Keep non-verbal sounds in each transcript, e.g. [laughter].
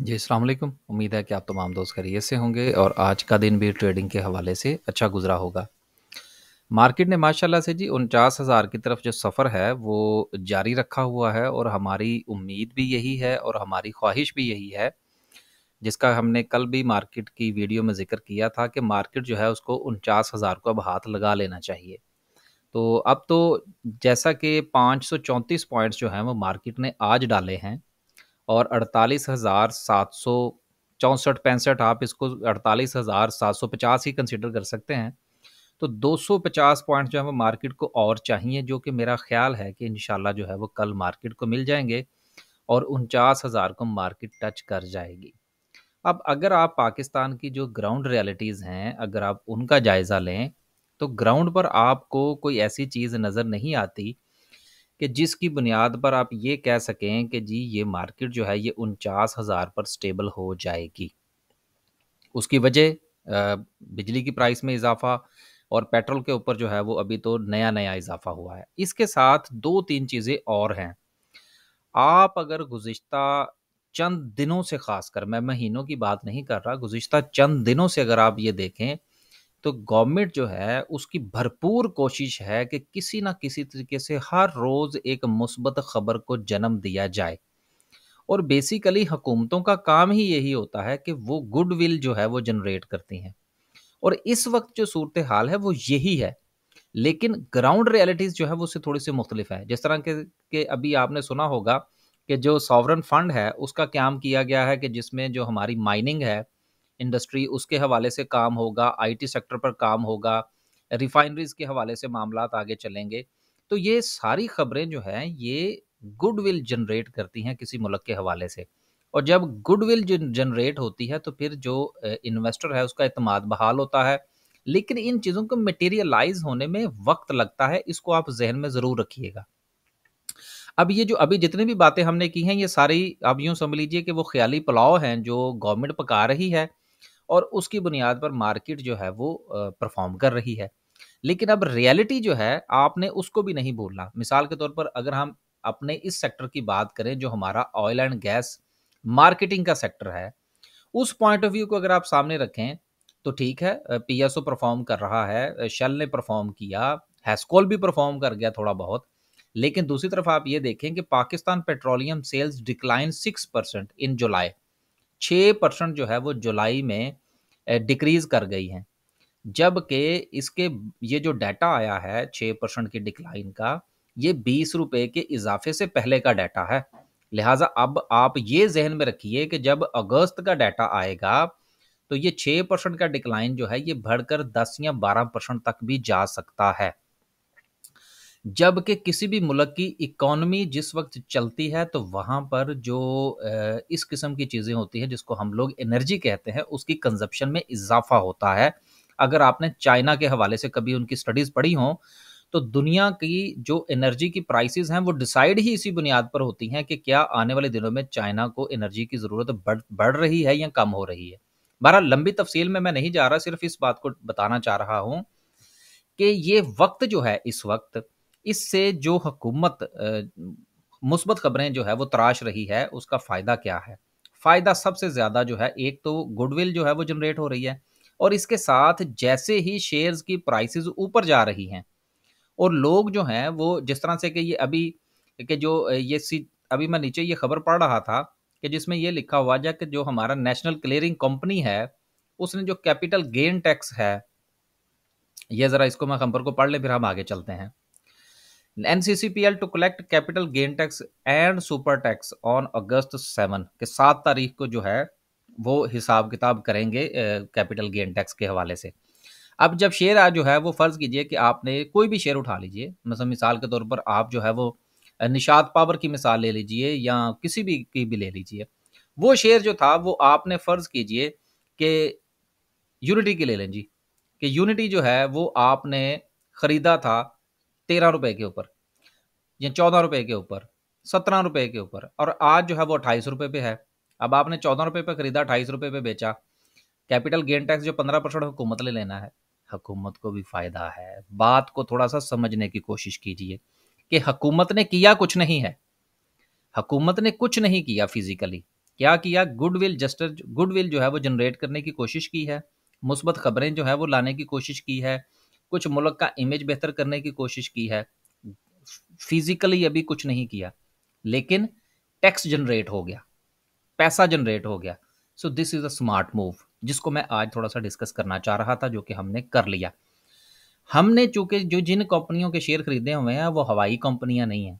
जी अस्सलाम वालेकुम उम्मीद है कि आप तमाम दोस्त खैरियत से होंगे और आज का दिन भी ट्रेडिंग के हवाले से अच्छा गुजरा होगा मार्केट ने माशाल्लाह से जी उनचास हज़ार की तरफ जो सफ़र है वो जारी रखा हुआ है और हमारी उम्मीद भी यही है और हमारी ख्वाहिश भी यही है जिसका हमने कल भी मार्केट की वीडियो में जिक्र किया था कि मार्केट जो है उसको उनचास हज़ार को अब हाथ लगा लेना चाहिए तो अब तो जैसा कि पाँच सौ चौंतीस पॉइंट्स जो हैं वो मार्केट ने आज डाले हैं और अड़तालीस हज़ार सात सौ चौंसठ पैंसठ आप इसको अड़तालीस हज़ार सात सौ पचास ही कंसिडर कर सकते हैं तो दो सौ पचास पॉइंट जो है वो मार्केट को और चाहिए जो कि मेरा ख्याल है कि शाला जो है वो कल मार्केट को मिल जाएंगे और उनचास हज़ार को मार्केट टच कर जाएगी अब अगर आप पाकिस्तान की जो ग्राउंड रियलिटीज़ हैं अगर आप उनका जायज़ा लें तो ग्राउंड पर आपको कोई ऐसी चीज़ नज़र नहीं आती कि जिसकी बुनियाद पर आप ये कह सकें कि जी ये मार्केट जो है ये उनचास हज़ार पर स्टेबल हो जाएगी उसकी वजह बिजली की प्राइस में इजाफा और पेट्रोल के ऊपर जो है वो अभी तो नया नया इजाफा हुआ है इसके साथ दो तीन चीज़ें और हैं आप अगर गुज्त चंद दिनों से खासकर मैं महीनों की बात नहीं कर रहा गुज्त चंद दिनों से अगर आप ये देखें तो गवर्नमेंट जो है उसकी भरपूर कोशिश है कि किसी ना किसी तरीके से हर रोज़ एक मुस्बत खबर को जन्म दिया जाए और बेसिकली हुकूमतों का काम ही यही होता है कि वो गुडविल जो है वो जनरेट करती हैं और इस वक्त जो सूरत हाल है वो यही है लेकिन ग्राउंड रियलिटीज़ जो है वो उससे थोड़ी सी मुख्तलिफ है जिस तरह के, के अभी आपने सुना होगा कि जो सॉवरन फंड है उसका क्याम किया गया है कि जिसमें जो हमारी माइनिंग है इंडस्ट्री उसके हवाले से काम होगा आईटी सेक्टर पर काम होगा रिफाइनरीज के हवाले से मामला आगे चलेंगे तो ये सारी खबरें जो हैं ये गुडविल जनरेट करती हैं किसी मुल्क के हवाले से और जब गुडविल जनरेट होती है तो फिर जो इन्वेस्टर है उसका अतमाद बहाल होता है लेकिन इन चीज़ों को मटेरियलाइज होने में वक्त लगता है इसको आप जहन में ज़रूर रखिएगा अब ये जो अभी जितनी भी बातें हमने की हैं ये सारी आप यूँ समझ लीजिए कि वो ख्याली पुलाव हैं जो गवर्नमेंट पका रही है और उसकी बुनियाद पर मार्केट जो है वो परफॉर्म कर रही है लेकिन अब रियलिटी जो है आपने उसको भी नहीं बोलना मिसाल के तौर पर अगर हम अपने इस सेक्टर की बात करें जो हमारा ऑयल एंड गैस मार्केटिंग का सेक्टर है उस पॉइंट ऑफ व्यू को अगर आप सामने रखें तो ठीक है पी परफॉर्म कर रहा है शेल ने परफॉर्म किया हैस्कोल भी परफॉर्म कर गया थोड़ा बहुत लेकिन दूसरी तरफ आप ये देखें कि Pakistan petroleum sales decline six percent in July छः परसेंट जो है वो जुलाई में डिक्रीज कर गई है जबकि इसके ये जो डाटा आया है छः परसेंट की डिक्लाइन का ये बीस रुपये के इजाफे से पहले का डाटा है लिहाजा अब आप ये जहन में रखिए कि जब अगस्त का डाटा आएगा तो ये छः परसेंट का डिक्लाइन जो है ये बढ़कर दस या बारह परसेंट तक भी जा सकता है जबकि किसी भी मुल्क की इकॉनमी जिस वक्त चलती है तो वहाँ पर जो इस किस्म की चीज़ें होती हैं जिसको हम लोग एनर्जी कहते हैं उसकी कंजप्शन में इजाफा होता है अगर आपने चाइना के हवाले से कभी उनकी स्टडीज़ पढ़ी हों तो दुनिया की जो एनर्जी की प्राइसेस हैं वो डिसाइड ही इसी बुनियाद पर होती हैं कि क्या आने वाले दिनों में चाइना को एनर्जी की ज़रूरत बढ़ बढ़ रही है या कम हो रही है बहरा लंबी तफसील में मैं नहीं जा रहा सिर्फ इस बात को बताना चाह रहा हूँ कि ये वक्त जो है इस वक्त इससे जो हुकूमत मुस्बत खबरें जो है वो तराश रही है उसका फ़ायदा क्या है फ़ायदा सबसे ज़्यादा जो है एक तो गुडविल जो है वो जनरेट हो रही है और इसके साथ जैसे ही शेयर्स की प्राइसेस ऊपर जा रही हैं और लोग जो हैं वो जिस तरह से कि ये अभी कि जो ये सी अभी मैं नीचे ये खबर पढ़ रहा था कि जिसमें ये लिखा हुआ जा कि जो हमारा नेशनल क्लियरिंग कंपनी है उसने जो कैपिटल गेन टैक्स है ये ज़रा इसको मैं खबर को पढ़ ले फिर हम आगे चलते हैं NCCPL to collect capital gain tax and super tax on August seven के सात तारीख को जो है वो हिसाब किताब करेंगे कैपिटल गेन टैक्स के हवाले से अब जब शेयर आज जो है वो फ़र्ज़ कीजिए कि आपने कोई भी शेयर उठा लीजिए मतलब मिसाल के तौर पर आप जो है वो निषाद पावर की मिसाल ले लीजिए या किसी भी की भी ले लीजिए वो शेयर जो था वो आपने फ़र्ज़ कीजिए कि यूनिटी की ले लें जी कि यूनिटी जो है वो आपने ख़रीदा था तेरह रुपए के ऊपर या चौदह रुपए के ऊपर सत्रह रुपए के ऊपर और आज जो है वो अट्ठाईस रुपए पे है अब आपने चौदह रुपये पे खरीदा अट्ठाईस रुपए पे बेचा कैपिटल गेन टैक्स जो पंद्रह परसेंट हुकूमत ले लेना है हुकूमत को भी फ़ायदा है बात को थोड़ा सा समझने की कोशिश कीजिए कि हकूमत ने किया कुछ नहीं है हकूमत ने कुछ नहीं किया फिजिकली क्या किया गुडविल जस्टर गुडविल जो है वो जनरेट करने की कोशिश की है मुस्बत खबरें जो है वो लाने की कोशिश की है कुछ मुल्क का इमेज बेहतर करने की कोशिश की है फिजिकली अभी कुछ नहीं किया लेकिन टैक्स जनरेट हो गया पैसा जनरेट हो गया so this is a smart move जिसको मैं आज थोड़ा सा डिस्कस करना चाह रहा था जो कि हमने कर लिया हमने चूंकि जो जिन कंपनियों के शेयर खरीदे हुए हैं वो हवाई कंपनियां नहीं हैं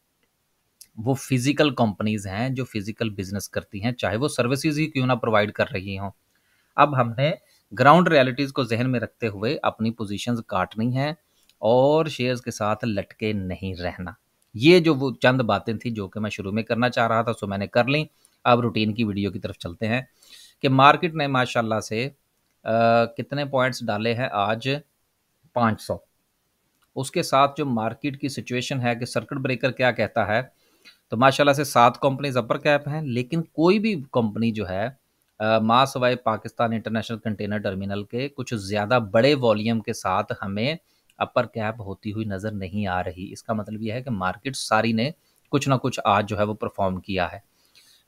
वो फिजिकल कंपनीज हैं जो फिजिकल बिजनेस करती हैं चाहे वो सर्विसेज ही क्यों ना प्रोवाइड कर रही हों अब हमने ग्राउंड रियलिटीज़ को जहन में रखते हुए अपनी पोजीशंस काटनी है और शेयर्स के साथ लटके नहीं रहना ये जो वो चंद बातें थी जो कि मैं शुरू में करना चाह रहा था सो मैंने कर ली अब रूटीन की वीडियो की तरफ चलते हैं कि मार्केट ने माशाल्लाह से आ, कितने पॉइंट्स डाले हैं आज 500 उसके साथ जो मार्केट की सिचुएशन है कि सर्किट ब्रेकर क्या कहता है तो माशाल्लाह से सात कंपनीज अपर कैप हैं लेकिन कोई भी कंपनी जो है माँ सवाई पाकिस्तान इंटरनेशनल कंटेनर टर्मिनल के कुछ ज़्यादा बड़े वॉल्यूम के साथ हमें अपर कैप होती हुई नज़र नहीं आ रही इसका मतलब यह है कि मार्केट सारी ने कुछ ना कुछ आज जो है वो परफॉर्म किया है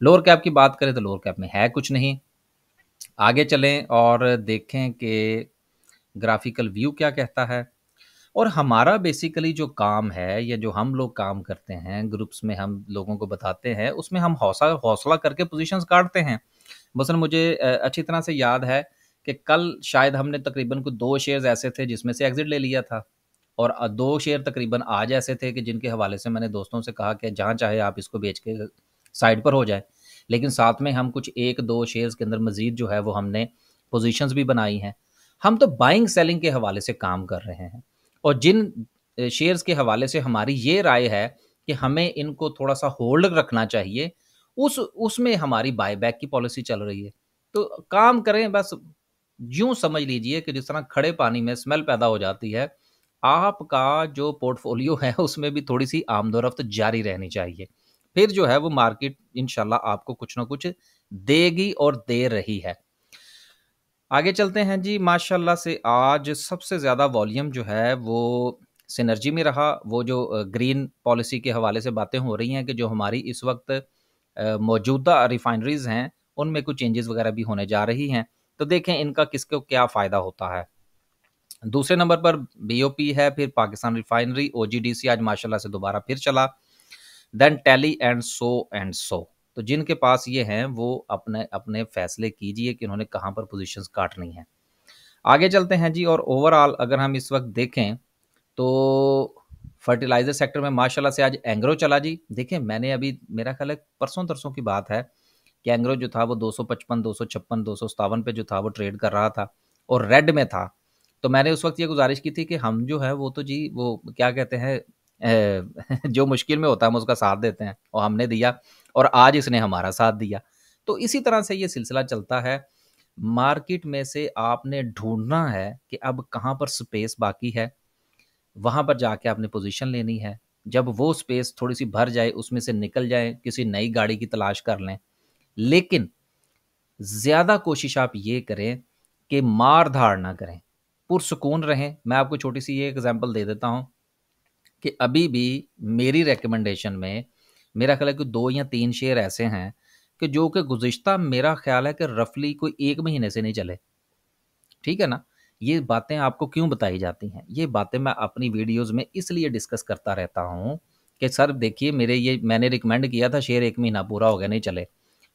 लोअर कैप की बात करें तो लोअर कैप में है कुछ नहीं आगे चलें और देखें कि ग्राफिकल व्यू क्या कहता है और हमारा बेसिकली जो काम है या जो हम लोग काम करते हैं ग्रुप्स में हम लोगों को बताते हैं उसमें हम हौसला हौसला करके पोजीशंस काटते हैं बसन मुझे अच्छी तरह से याद है कि कल शायद हमने तकरीबन कुछ दो शेयर्स ऐसे थे जिसमें से एग्ज़िट ले लिया था और दो शेयर तकरीबन आज ऐसे थे कि जिनके हवाले से मैंने दोस्तों से कहा कि जहाँ चाहे आप इसको बेच के साइड पर हो जाए लेकिन साथ में हम कुछ एक दो शेयर्स के अंदर मज़ीद जो है वो हमने पोजीशंस भी बनाई हैं हम तो बाइंग सेलिंग के हवाले से काम कर रहे हैं और जिन शेयर्स के हवाले से हमारी ये राय है कि हमें इनको थोड़ा सा होल्ड रखना चाहिए उस उसमें हमारी बायबैक की पॉलिसी चल रही है तो काम करें बस यूं समझ लीजिए कि जिस तरह खड़े पानी में स्मेल पैदा हो जाती है आपका जो पोर्टफोलियो है उसमें भी थोड़ी सी आमदोरफ्त जारी रहनी चाहिए फिर जो है वो मार्केट इनशाला आपको कुछ ना कुछ देगी और दे रही है आगे चलते हैं जी माशाल्लाह से आज सबसे ज़्यादा वॉल्यूम जो है वो सिनर्जी में रहा वो जो ग्रीन पॉलिसी के हवाले से बातें हो रही हैं कि जो हमारी इस वक्त मौजूदा रिफाइनरीज हैं उनमें कुछ चेंजेस वगैरह भी होने जा रही हैं तो देखें इनका किसको क्या फ़ायदा होता है दूसरे नंबर पर बीओपी है फिर पाकिस्तान रिफाइनरी ओ आज माशाल्लाह से दोबारा फिर चला then tally and so and so तो जिनके पास ये हैं वो अपने अपने फैसले कीजिए कि उन्होंने कहाँ पर पोजिशन काटनी है आगे चलते हैं जी और ओवरऑल अगर हम इस वक्त देखें तो फर्टिलाइजर सेक्टर में माशाल्लाह से आज एंग्रो चला जी देखें मैंने अभी मेरा ख्याल है परसों तरसों की बात है कि एंग्रो जो था वो 255, 256, सतावन पे जो था वो ट्रेड कर रहा था और रेड में था तो मैंने उस वक्त ये गुजारिश की थी कि हम जो है वो तो जी वो क्या कहते हैं [laughs] जो मुश्किल में होता है हम उसका साथ देते हैं और हमने दिया और आज इसने हमारा साथ दिया तो इसी तरह से ये सिलसिला चलता है मार्केट में से आपने ढूंढना है कि अब कहाँ पर स्पेस बाकी है वहाँ पर जाके आपने पोजीशन लेनी है जब वो स्पेस थोड़ी सी भर जाए उसमें से निकल जाए किसी नई गाड़ी की तलाश कर लें लेकिन ज़्यादा कोशिश आप ये करें कि मार धाड़ ना करें पुरसकून रहें मैं आपको छोटी सी ये एग्जाम्पल दे देता हूँ कि अभी भी मेरी रिकमेंडेशन में मेरा ख्याल है कि दो या तीन शेयर ऐसे हैं कि जो कि गुज्त मेरा ख्याल है कि रफली कोई एक महीने से नहीं चले ठीक है ना ये बातें आपको क्यों बताई जाती हैं ये बातें मैं अपनी वीडियोज में इसलिए डिस्कस करता रहता हूँ कि सर देखिए मेरे ये मैंने रिकमेंड किया था शेयर एक महीना पूरा हो गया नहीं चले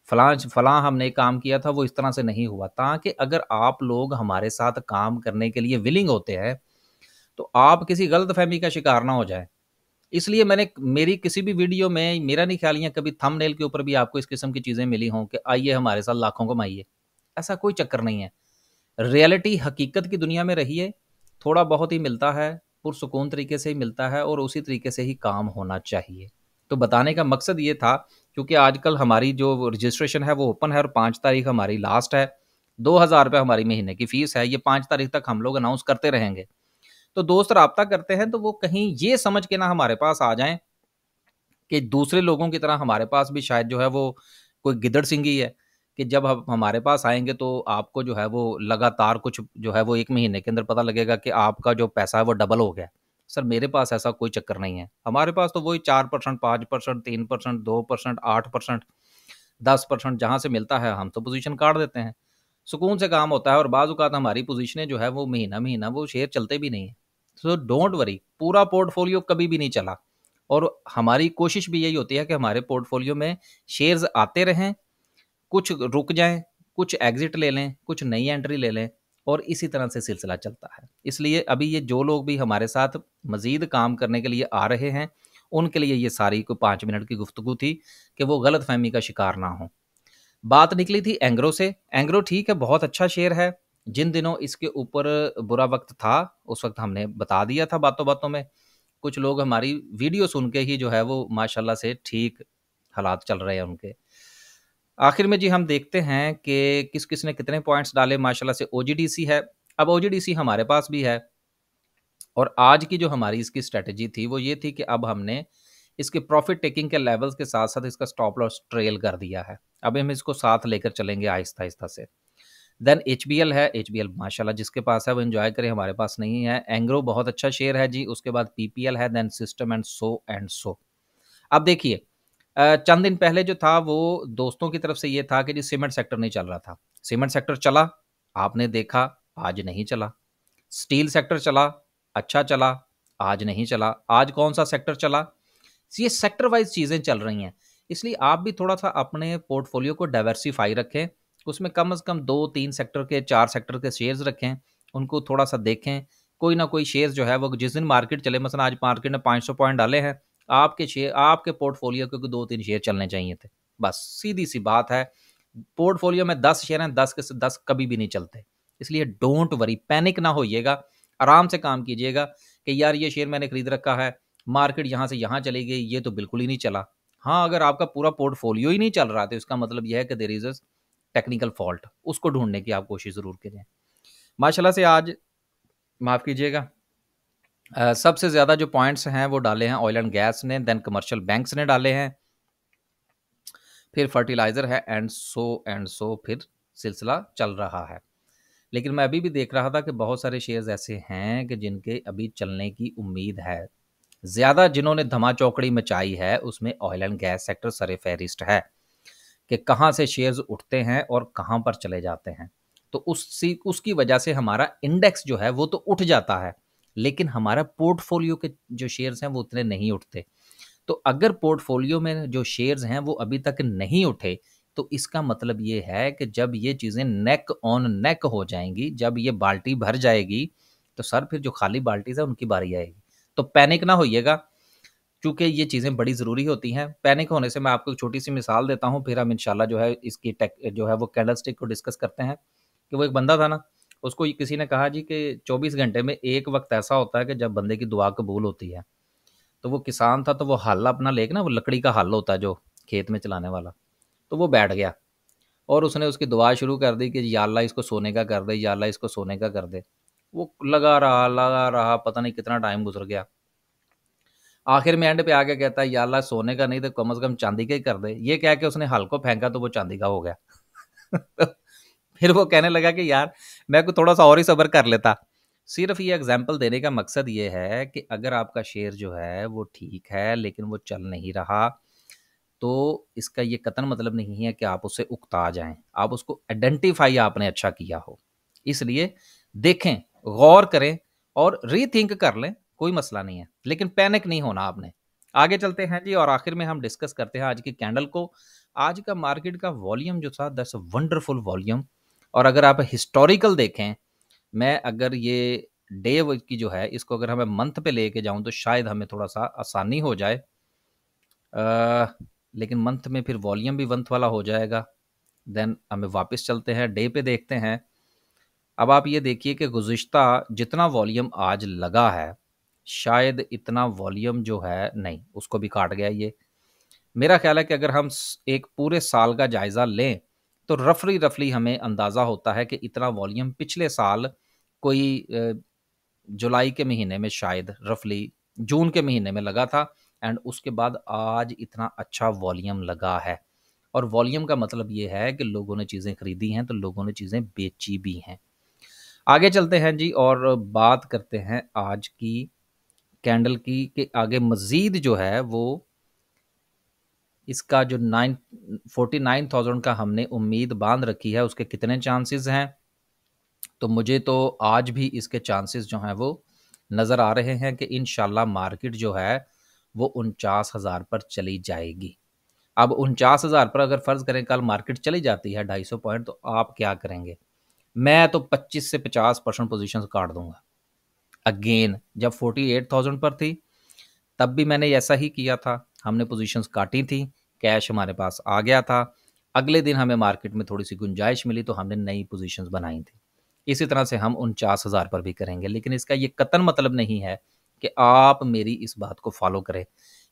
फलां फलां हमने काम किया था वो इस तरह से नहीं हुआ ताकि अगर आप लोग हमारे साथ काम करने के लिए विलिंग होते हैं तो आप किसी गलत फहमी का शिकार ना हो जाए इसलिए मैंने मेरी किसी भी वीडियो में मेरा नहीं ख्याल यहाँ कभी थंबनेल के ऊपर भी आपको इस किस्म की चीज़ें मिली हों कि आइए हमारे साथ लाखों कमाइए ऐसा कोई चक्कर नहीं है रियलिटी हकीकत की दुनिया में रहिए थोड़ा बहुत ही मिलता है पुरसकून तरीके से ही मिलता है और उसी तरीके से ही काम होना चाहिए तो बताने का मकसद ये था क्योंकि आजकल हमारी जो रजिस्ट्रेशन है वो ओपन है और पाँच तारीख हमारी लास्ट है दो हज़ार रुपये हमारी महीने की फ़ीस है ये पाँच तारीख तक हम लोग अनाउंस करते रहेंगे तो दोस्त रबता करते हैं तो वो कहीं ये समझ के ना हमारे पास आ जाएं कि दूसरे लोगों की तरह हमारे पास भी शायद जो है वो कोई गिदड़ सिंगी है कि जब हम हमारे पास आएंगे तो आपको जो है वो लगातार कुछ जो है वो एक महीने के अंदर पता लगेगा कि आपका जो पैसा है वो डबल हो गया सर मेरे पास ऐसा कोई चक्कर नहीं है हमारे पास तो वही चार परसेंट पाँच परसेंट तीन परसेंट दो परसेंट आठ परसेंट दस परसेंट जहाँ से मिलता है हम तो पोजीशन काट देते हैं सुकून से काम होता है और बाज़ात हमारी पोजीशनें जो है वो महीना महीना वो शेयर चलते भी नहीं हैं सो डोंट वरी पूरा पोर्टफोलियो कभी भी नहीं चला और हमारी कोशिश भी यही होती है कि हमारे पोर्टफोलियो में शेयर्स आते रहें कुछ रुक जाएं कुछ एग्जिट ले लें कुछ नई एंट्री ले लें और इसी तरह से सिलसिला चलता है इसलिए अभी ये जो लोग भी हमारे साथ मज़ीद काम करने के लिए आ रहे हैं उनके लिए ये सारी कोई पाँच मिनट की गुफ्तु थी कि वो गलत फहमी का शिकार ना हो बात निकली थी एंग्रो से एंग्रो ठीक है बहुत अच्छा शेयर है जिन दिनों इसके ऊपर बुरा वक्त था उस वक्त हमने बता दिया था बातों बातों में कुछ लोग हमारी वीडियो सुन के ही जो है वो माशाल्लाह से ठीक हालात चल रहे हैं उनके आखिर में जी हम देखते हैं कि किस किस ने कितने पॉइंट्स डाले माशाल्लाह से ओ है अब ओ हमारे पास भी है और आज की जो हमारी इसकी स्ट्रेटजी थी वो ये थी कि अब हमने इसके प्रॉफिट टेकिंग के लेवल्स के साथ साथ इसका स्टॉप लॉस ट्रेल कर दिया है अब हम इसको साथ लेकर चलेंगे आहिस्ता आहिस्ता से देन एच है एच बी जिसके पास है वो इन्जॉय करे हमारे पास नहीं है एंग्रो बहुत अच्छा शेयर है जी उसके बाद पी है then system and so and so अब देखिए चंद दिन पहले जो था वो दोस्तों की तरफ से ये था कि जी सीमेंट सेक्टर नहीं चल रहा था सीमेंट सेक्टर चला आपने देखा आज नहीं चला स्टील सेक्टर चला अच्छा चला आज नहीं चला आज कौन सा सेक्टर चला ये सेक्टर वाइज चीज़ें चल रही हैं इसलिए आप भी थोड़ा सा अपने पोर्टफोलियो को डाइवर्सीफाई रखें उसमें कम से कम दो तीन सेक्टर के चार सेक्टर के शेयर्स रखें उनको थोड़ा सा देखें कोई ना कोई शेयर जो है वो जिस दिन मार्केट चले मसलन आज मार्केट ने 500 पॉइंट डाले हैं आपके शेयर आपके पोर्टफोलियो के दो तीन शेयर चलने चाहिए थे बस सीधी सी बात है पोर्टफोलियो में दस शेयर हैं दस के से दस कभी भी नहीं चलते इसलिए डोंट वरी पैनिक ना होइएगा आराम से काम कीजिएगा कि यार ये शेयर मैंने खरीद रखा है मार्केट यहाँ से यहाँ चली गई ये तो बिल्कुल ही नहीं चला हाँ अगर आपका पूरा पोर्टफोलियो ही नहीं चल रहा तो इसका मतलब यह है कि there is a technical fault उसको ढूंढने की आप कोशिश ज़रूर करें माशाल्लाह से आज माफ़ कीजिएगा सबसे ज़्यादा जो पॉइंट्स हैं वो डाले हैं ऑयल एंड गैस ने देन कमर्शियल बैंक्स ने डाले हैं फिर फर्टिलाइज़र है एंड सो एंड सो फिर सिलसिला चल रहा है लेकिन मैं अभी भी देख रहा था कि बहुत सारे शेयर्स ऐसे हैं कि जिनके अभी चलने की उम्मीद है ज़्यादा जिन्होंने धमा चौकड़ी मचाई है उसमें ऑयल एंड गैस सेक्टर सर फहरिस्ट है कि कहाँ से शेयर्स उठते हैं और कहाँ पर चले जाते हैं तो उसी उसकी वजह से हमारा इंडेक्स जो है वो तो उठ जाता है लेकिन हमारा पोर्टफोलियो के जो शेयर्स हैं वो उतने नहीं उठते तो अगर पोर्टफोलियो में जो शेयर्स हैं वो अभी तक नहीं उठे तो इसका मतलब ये है कि जब ये चीज़ें नेक ऑन नेक हो जाएंगी जब ये बाल्टी भर जाएगी तो सर फिर जो खाली बाल्टीज है उनकी बारी आएगी तो पैनिक ना होइएगा क्योंकि ये चीज़ें बड़ी ज़रूरी होती हैं पैनिक होने से मैं आपको एक छोटी सी मिसाल देता हूँ फिर हम इन जो है इसकी टेक जो है वो कैंडल स्टिक को डिस्कस करते हैं कि वो एक बंदा था ना उसको किसी ने कहा जी कि 24 घंटे में एक वक्त ऐसा होता है कि जब बंदे की दुआ कबूल होती है तो वो किसान था तो वो हल अपना लेके ना वो लकड़ी का हल होता है जो खेत में चलाने वाला तो वो बैठ गया और उसने उसकी दुआ शुरू कर दी कि या इसको सोने का कर दे याल्ला इसको सोने का कर दे वो लगा रहा लगा रहा पता नहीं कितना टाइम गुजर गया आखिर में एंड पे आके कहता है याल्ला सोने का नहीं तो कम अज़ कम चांदी का ही कर दे ये कह के उसने हल को फेंका तो वो चांदी का हो गया [laughs] फिर वो कहने लगा कि यार मैं को थोड़ा सा और ही सब्र कर लेता सिर्फ ये एग्जाम्पल देने का मकसद ये है कि अगर आपका शेयर जो है वो ठीक है लेकिन वो चल नहीं रहा तो इसका ये कतन मतलब नहीं है कि आप उसे उकता जाएं आप उसको आइडेंटिफाई आपने अच्छा किया हो इसलिए देखें गौर करें और रीथिंक कर लें कोई मसला नहीं है लेकिन पैनिक नहीं होना आपने आगे चलते हैं जी और आखिर में हम डिस्कस करते हैं आज की कैंडल को आज का मार्केट का वॉल्यूम जो था दस वंडरफुल वॉल्यूम और अगर आप हिस्टोरिकल देखें मैं अगर ये डे की जो है इसको अगर हमें मंथ पे लेके जाऊं तो शायद हमें थोड़ा सा आसानी हो जाए आ, लेकिन मंथ में फिर वॉल्यूम भी मंथ वाला हो जाएगा देन हमें वापस चलते हैं डे पे देखते हैं अब आप ये देखिए कि गुजशत जितना वॉल्यूम आज लगा है शायद इतना वॉल्यूम जो है नहीं उसको भी काट गया ये मेरा ख्याल है कि अगर हम एक पूरे साल का जायज़ा लें तो रफली रफली हमें अंदाज़ा होता है कि इतना वॉल्यूम पिछले साल कोई जुलाई के महीने में शायद रफली जून के महीने में लगा था एंड उसके बाद आज इतना अच्छा वॉल्यूम लगा है और वॉल्यूम का मतलब ये है कि लोगों ने चीज़ें खरीदी हैं तो लोगों ने चीज़ें बेची भी हैं आगे चलते हैं जी और बात करते हैं आज की कैंडल की कि आगे मज़ीद जो है वो इसका जो नाइन फोर्टी नाइन थाउजेंड का हमने उम्मीद बांध रखी है उसके कितने चांसेस हैं तो मुझे तो आज भी इसके चांसेस जो हैं वो नज़र आ रहे हैं कि इन मार्केट जो है वो उनचास हज़ार पर चली जाएगी अब उनचास हज़ार पर अगर फ़र्ज़ करें कल मार्केट चली जाती है ढाई सौ पॉइंट तो आप क्या करेंगे मैं तो पच्चीस से पचास परसेंट पोजिशन काट दूंगा अगेन जब फोर्टी एट थाउजेंड पर थी तब भी मैंने ऐसा ही किया था हमने पोजीशंस काटी थी कैश हमारे पास आ गया था अगले दिन हमें मार्केट में थोड़ी सी गुंजाइश मिली तो हमने नई पोजीशंस बनाई थी इसी तरह से हम उनचास हज़ार पर भी करेंगे लेकिन इसका ये कतन मतलब नहीं है कि आप मेरी इस बात को फॉलो करें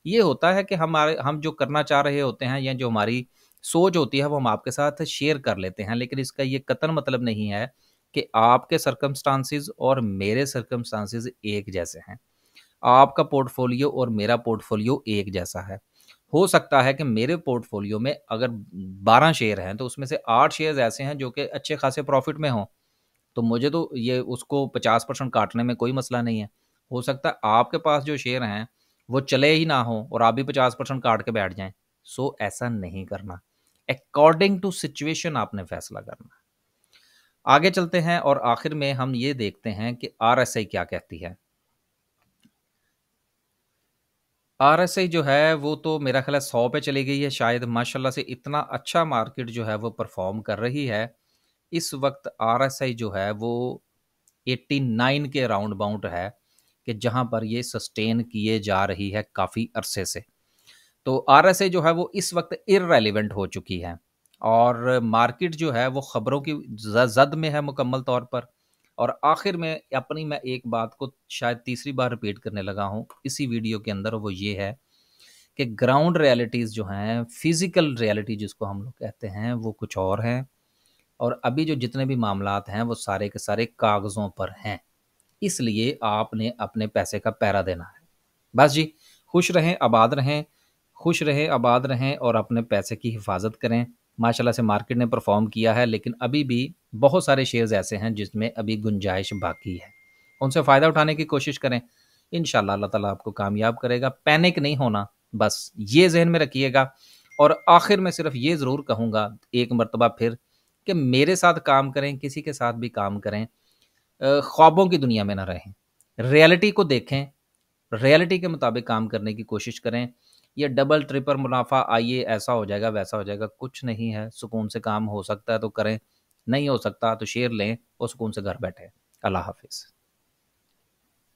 ये होता है कि हमारे हम जो करना चाह रहे होते हैं या जो हमारी सोच होती है वो हम आपके साथ शेयर कर लेते हैं लेकिन इसका ये कतन मतलब नहीं है कि आपके सरकमस्टांसिस और मेरे सरकमस्टांसिस एक जैसे हैं आपका पोर्टफोलियो और मेरा पोर्टफोलियो एक जैसा है हो सकता है कि मेरे पोर्टफोलियो में अगर बारह शेयर हैं तो उसमें से आठ शेयर ऐसे हैं जो कि अच्छे खासे प्रॉफिट में हों तो मुझे तो ये उसको पचास परसेंट काटने में कोई मसला नहीं है हो सकता है आपके पास जो शेयर हैं वो चले ही ना हो और आप भी पचास परसेंट काट के बैठ जाएं सो ऐसा नहीं करना अकॉर्डिंग टू सिचुएशन आपने फैसला करना आगे चलते हैं और आखिर में हम ये देखते हैं कि आर क्या कहती है आरएसआई जो है वो तो मेरा ख्याल है सौ पे चली गई है शायद माशाल्लाह से इतना अच्छा मार्केट जो है वो परफॉर्म कर रही है इस वक्त आरएसआई जो है वो 89 के राउंड बाउंड है कि जहां पर ये सस्टेन किए जा रही है काफ़ी अरसे से तो आरएसआई जो है वो इस वक्त इरेलीवेंट हो चुकी है और मार्केट जो है वो ख़बरों की जद में है मुकम्मल तौर पर और आखिर में अपनी मैं एक बात को शायद तीसरी बार रिपीट करने लगा हूँ इसी वीडियो के अंदर वो ये है कि ग्राउंड रियलिटीज़ जो हैं फिज़िकल रियलिटी जिसको हम लोग कहते हैं वो कुछ और हैं और अभी जो जितने भी मामला हैं वो सारे के सारे कागज़ों पर हैं इसलिए आपने अपने पैसे का पैरा देना है बस जी खुश रहें आबाद रहें खुश रहें आबाद रहें और अपने पैसे की हिफाजत करें माशाल्लाह से मार्केट ने परफॉर्म किया है लेकिन अभी भी बहुत सारे शेयर्स ऐसे हैं जिसमें अभी गुंजाइश बाकी है उनसे फ़ायदा उठाने की कोशिश करें इन अल्लाह ताला आपको कामयाब करेगा पैनिक नहीं होना बस ये जहन में रखिएगा और आखिर में सिर्फ ये ज़रूर कहूँगा एक मरतबा फिर कि मेरे साथ काम करें किसी के साथ भी काम करें ख्वाबों की दुनिया में ना रहें रियलिटी को देखें रियलिटी के मुताबिक काम करने की कोशिश करें ये डबल ट्रिपल मुनाफा आइए ऐसा हो जाएगा वैसा हो जाएगा कुछ नहीं है सुकून से काम हो सकता है तो करें नहीं हो सकता तो शेयर लें और सुकून से घर बैठे अल्लाह हाफिज़